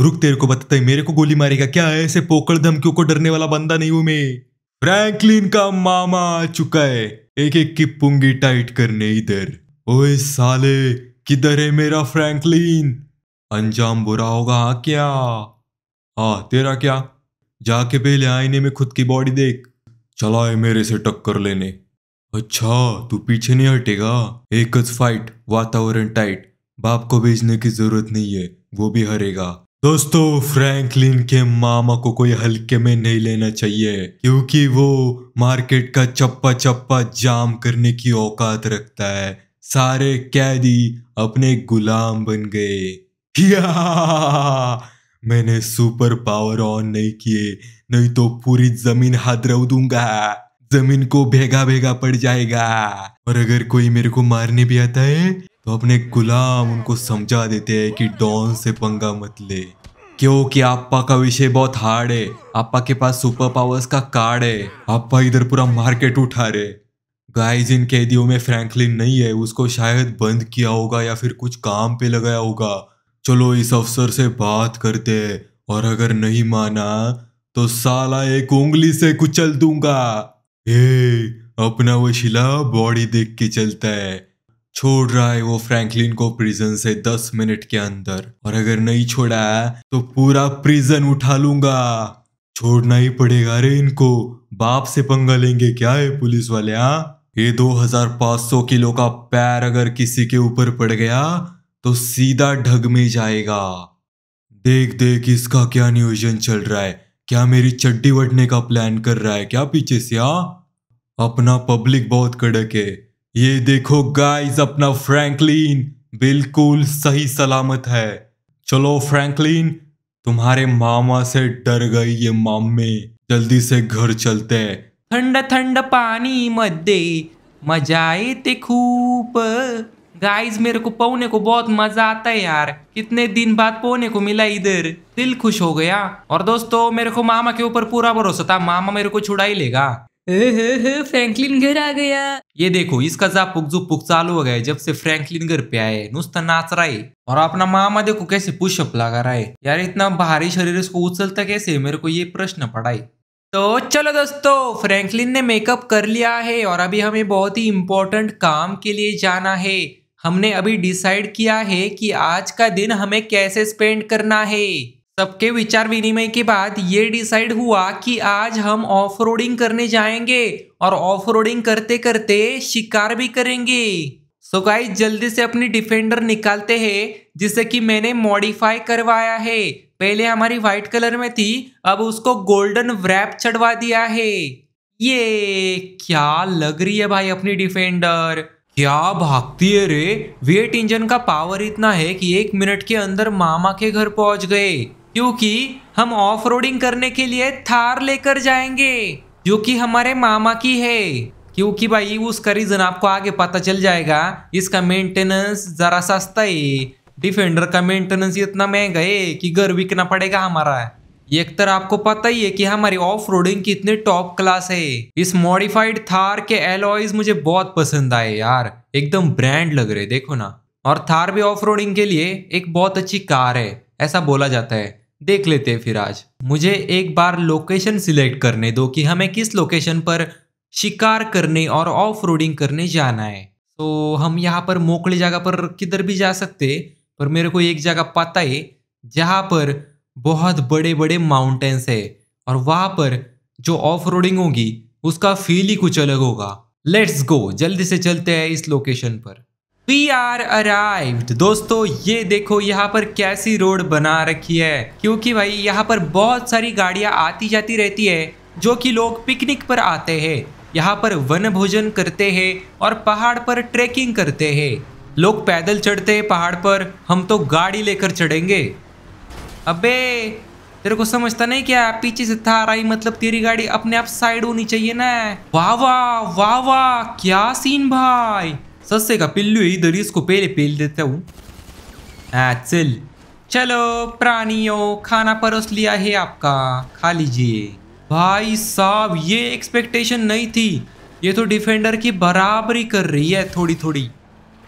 रुक तेरे को बताता है मेरे को गोली मारेगा क्या है ऐसे पोकड़ धमकियों को डरने वाला बंदा नहीं हूं मैं फ्रैंकलिन का मामा आ चुका है एक एक की पुंगी टाइट करने इधर ओए साले किधर है मेरा फ्रैंकलिन अंजाम बुरा होगा हाँ क्या हाँ तेरा क्या जाके पहले आईने में खुद की बॉडी देख चला है मेरे से टक्कर लेने अच्छा तू पीछे नहीं हटेगा एक फाइट वातावरण टाइट बाप को भेजने की जरूरत नहीं है वो भी हरेगा दोस्तों फ्रैंकलिन के मामा को कोई हल्के में नहीं लेना चाहिए क्योंकि वो मार्केट का चप्पा चप्पा जाम करने की औकात रखता है सारे कैदी अपने गुलाम बन गए मैंने सुपर पावर ऑन नहीं किए नहीं तो पूरी जमीन हादरव दूंगा जमीन को भेगा भेगा पड़ जाएगा और अगर कोई मेरे को मारने भी आता है तो अपने गुलाम उनको समझा देते हैं कि डॉन से पंगा मत ले क्योंकि आपा का विषय बहुत हार्ड है आपा के पास सुपर पावर्स का कार्ड है आपा इधर पूरा मार्केट उठा रहे गाइस इन कैदियों में फ्रैंकलिन नहीं है उसको शायद बंद किया होगा या फिर कुछ काम पे लगाया होगा चलो इस अफसर से बात करते हैं और अगर नहीं माना तो साला एक उंगली से कुचल दूंगा ए, अपना वो शिला बॉडी देख के चलता है छोड़ रहा है वो फ्रैंकलिन को प्रिजन से दस मिनट के अंदर और अगर नहीं छोड़ा है तो पूरा प्रिजन उठा लूंगा छोड़ना ही पड़ेगा अरे इनको बाप से पंगा लेंगे क्या है पुलिस वाले हाँ ये 2500 किलो का पैर अगर किसी के ऊपर पड़ गया तो सीधा ढग में जाएगा देख देख इसका क्या नियोजन चल रहा है क्या मेरी चड्डी वटने का प्लान कर रहा है क्या पीछे से आ हाँ? अपना पब्लिक बहुत कड़क है ये देखो गाइस अपना फ्रैंकलिन बिल्कुल सही सलामत है चलो फ्रैंकलिन तुम्हारे मामा से डर गई ये मामे जल्दी से घर चलते ठंड पानी मत दे मजा आए थे खूब गाइस मेरे को पौने को बहुत मजा आता है यार कितने दिन बाद पौने को मिला इधर दिल खुश हो गया और दोस्तों मेरे को मामा के ऊपर पूरा भरोसा था मामा मेरे को छुड़ा ही लेगा फ्रैंकलिन घर आ गया ये देखो इसका जा जापुक जुपुक चालू हो गया जब से फ्रैंकलिन घर पे आए नुस्ता नाच रहा है और अपना मामा देखो कैसे पुशअप लगा रहा है यार इतना भारी शरीर इसको उछलता कैसे मेरे को ये प्रश्न पड़ा है तो चलो दोस्तों फ्रैंकलिन ने मेकअप कर लिया है और अभी हमें बहुत ही इम्पोर्टेंट काम के लिए जाना है हमने अभी डिसाइड किया है कि आज का दिन हमें कैसे स्पेंड करना है सबके विचार विनिमय के बाद ये डिसाइड हुआ कि आज हम ऑफ करने जाएंगे और ऑफ करते करते शिकार भी करेंगे सो so गाइस जल्दी से अपनी डिफेंडर निकालते हैं जिसे कि मैंने मॉडिफाई करवाया है पहले हमारी व्हाइट कलर में थी अब उसको गोल्डन व्रैप चढ़वा दिया है ये क्या लग रही है भाई अपनी डिफेंडर क्या भागती है रे वेट इंजन का पावर इतना है कि एक मिनट के अंदर मामा के घर पहुंच गए क्योंकि हम ऑफ रोडिंग करने के लिए थार लेकर जाएंगे जो कि हमारे मामा की है क्योंकि भाई उसका रीजन आपको आगे पता चल जाएगा इसका मेंटेनेंस जरा सस्ता है डिफेंडर का मेंटेनेंस इतना महंगा है कि घर बिकना पड़ेगा हमारा एक तर आपको पता ही है कि हमारी ऑफ रोडिंग इतनी टॉप क्लास है इस मॉडिफाइड थार के एलॉयज मुझे बहुत पसंद आए यार एकदम ब्रांड लग रहे देखो ना और थार भी ऑफ रोडिंग के लिए एक बहुत अच्छी कार है ऐसा बोला जाता है देख लेते हैं फिर आज मुझे एक बार लोकेशन सिलेक्ट करने दो कि हमें किस लोकेशन पर शिकार करने और ऑफ रोडिंग करने जाना है तो हम यहाँ पर मोकली जगह पर किधर भी जा सकते पर मेरे को एक जगह पता है जहाँ पर बहुत बड़े बड़े माउंटेन्स है और वहाँ पर जो ऑफ रोडिंग होगी उसका फील ही कुछ अलग होगा लेट्स गो जल्दी से चलते हैं इस लोकेशन पर वी आर अराइव्ड दोस्तों ये देखो यहाँ पर कैसी रोड बना रखी है क्योंकि भाई यहाँ पर बहुत सारी गाड़ियाँ आती जाती रहती है जो कि लोग पिकनिक पर आते हैं यहाँ पर वन भोजन करते हैं और पहाड़ पर ट्रैकिंग करते हैं लोग पैदल चढ़ते हैं पहाड़ पर हम तो गाड़ी लेकर चढ़ेंगे अबे तेरे को समझता नहीं क्या पीछे से थार आई मतलब तेरी गाड़ी अपने आप साइड होनी चाहिए ना वाह वाह वाह वाह क्या सीन भाई सस्ते का पिल्लू है इधर इसको पहले पेल देता हूँ चल चलो प्राणियों खाना परोस लिया है आपका खा लीजिए भाई साहब ये एक्सपेक्टेशन नहीं थी ये तो डिफेंडर की बराबरी कर रही है थोड़ी थोड़ी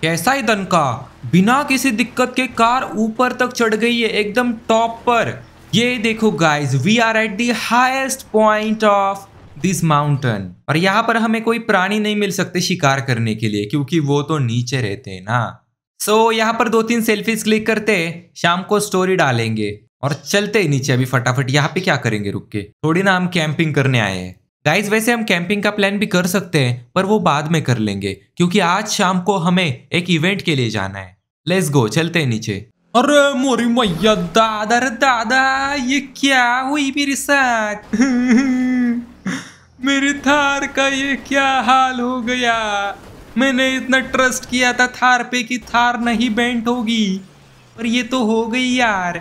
कैसा ही दनका बिना किसी दिक्कत के कार ऊपर तक चढ़ गई है एकदम टॉप पर ये देखो guys we are at the highest point of this mountain और यहाँ पर हमें कोई प्राणी नहीं मिल सकते शिकार करने के लिए क्योंकि वो तो नीचे रहते हैं ना सो so, यहाँ पर दो तीन सेल्फीज क्लिक करते शाम को स्टोरी डालेंगे और चलते ही नीचे अभी फटाफट यहाँ पे क्या करेंगे रुक के थोड़ी ना हम कैंपिंग करने आए हैं गाइज वैसे हम कैंपिंग का प्लान भी कर सकते हैं पर वो बाद में कर लेंगे क्योंकि आज शाम को हमें एक इवेंट के लिए जाना है लेट्स गो चलते हैं नीचे अरे मोरी मैया दादा दादा ये क्या हुई मेरे साथ मेरी थार का ये क्या हाल हो गया मैंने इतना ट्रस्ट किया था थार पे कि थार नहीं बेंट होगी पर ये तो हो गई यार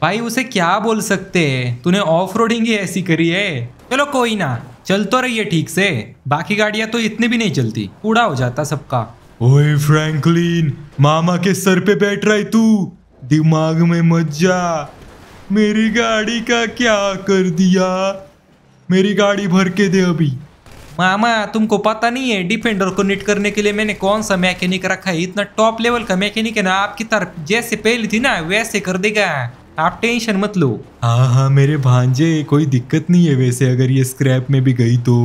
भाई उसे क्या बोल सकते हैं तूने ऑफ रोडिंग ही ऐसी करी है चलो कोई ना चल तो रही है ठीक से बाकी गाड़ियां तो इतनी भी नहीं चलती कूड़ा हो जाता सबका ओए फ्रैंकलिन मामा के सर पे बैठ रहा है तू दिमाग में मत जा मेरी गाड़ी का क्या कर दिया मेरी गाड़ी भर के दे अभी मामा तुमको पता नहीं है डिफेंडर को निट करने के लिए मैंने कौन सा मैकेनिक रखा है इतना टॉप लेवल का मैकेनिक है ना आपकी तरफ जैसे पहली थी ना वैसे कर देगा आप टेंशन मत लो हाँ हाँ मेरे भांजे कोई दिक्कत नहीं है वैसे अगर ये स्क्रैप में भी गई तो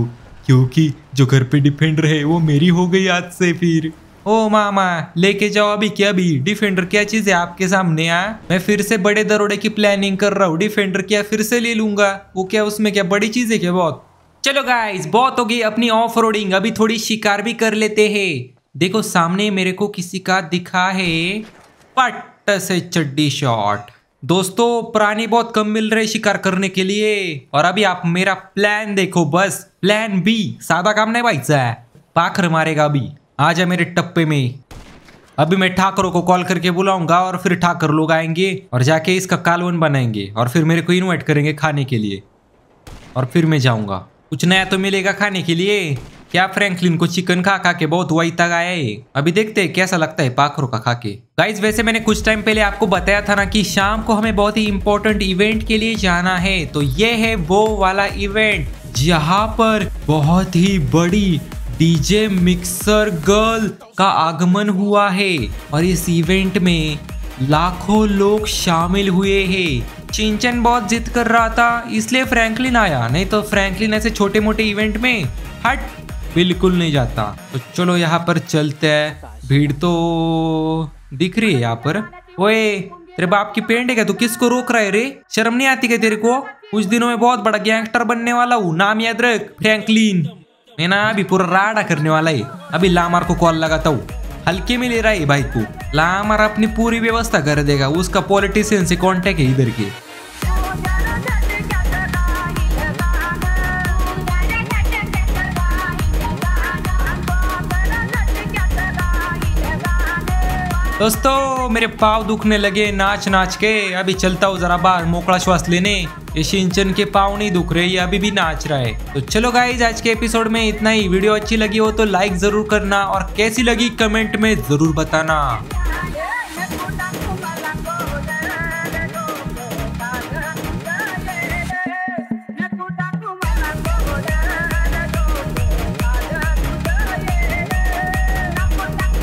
क्योंकि जो घर पे डिफेंडर है वो मेरी हो गई आज से फिर ओ मामा लेके जाओ अभी क्या अभी डिफेंडर क्या चीज है आपके सामने आ मैं फिर से बड़े दरोड़े की प्लानिंग कर रहा हूँ डिफेंडर क्या फिर से ले लूंगा वो क्या उसमें क्या बड़ी चीज है क्या बहुत चलो गाइस बहुत होगी अपनी ऑफ रोडिंग अभी थोड़ी शिकार भी कर लेते हैं देखो सामने मेरे को किसी का दिखा है पट से चड्डी शॉट दोस्तों प्राणी बहुत कम मिल रहे शिकार करने के लिए और अभी आप मेरा प्लान देखो बस प्लान बी सादा काम नहीं भाई पाखर मारेगा अभी आ जा मेरे टप्पे में अभी मैं ठाकरों को कॉल करके बुलाऊंगा और फिर ठाकर लोग आएंगे और जाके इसका कालवन बनाएंगे और फिर मेरे को इनवाइट करेंगे खाने के लिए और फिर मैं जाऊंगा कुछ नया तो मिलेगा खाने के लिए क्या फ्रैंकलिन को चिकन खा खा के बहुत वही तक आया है अभी देखते हैं कैसा लगता है पाखरों का खा के गाइज वैसे मैंने कुछ टाइम पहले आपको बताया था ना कि शाम को हमें बहुत ही इम्पोर्टेंट इवेंट के लिए जाना है तो ये है वो वाला इवेंट जहाँ पर बहुत ही बड़ी डीजे मिक्सर गर्ल का आगमन हुआ है और इस इवेंट में लाखों लोग शामिल हुए हैं चिंचन बहुत जिद कर रहा था इसलिए फ्रैंकलिन आया नहीं तो फ्रैंकलिन ऐसे छोटे मोटे इवेंट में हट बिल्कुल नहीं जाता तो चलो यहाँ पर चलते हैं भीड़ तो दिख रही है यहाँ पर ओए तेरे बाप की पेंट है क्या तू किसको रोक रहा है रे शर्म नहीं आती क्या तेरे को कुछ दिनों में बहुत बड़ा गैंगस्टर बनने वाला हूँ नाम याद रख फ्रैंकलिन मैं ना अभी पूरा राडा करने वाला है अभी लामार को कॉल लगाता हूँ हल्के में ले रहा है भाई को लामार अपनी पूरी व्यवस्था कर देगा उसका पॉलिटिशियन से कॉन्टेक्ट है इधर के दोस्तों मेरे पाव दुखने लगे नाच नाच के अभी चलता हूँ जरा बाहर मोकड़ा श्वास लेने ये सिंचन के पाव नहीं दुख रहे ये अभी भी नाच रहा है तो चलो गाइज आज के एपिसोड में इतना ही वीडियो अच्छी लगी हो तो लाइक जरूर करना और कैसी लगी कमेंट में जरूर बताना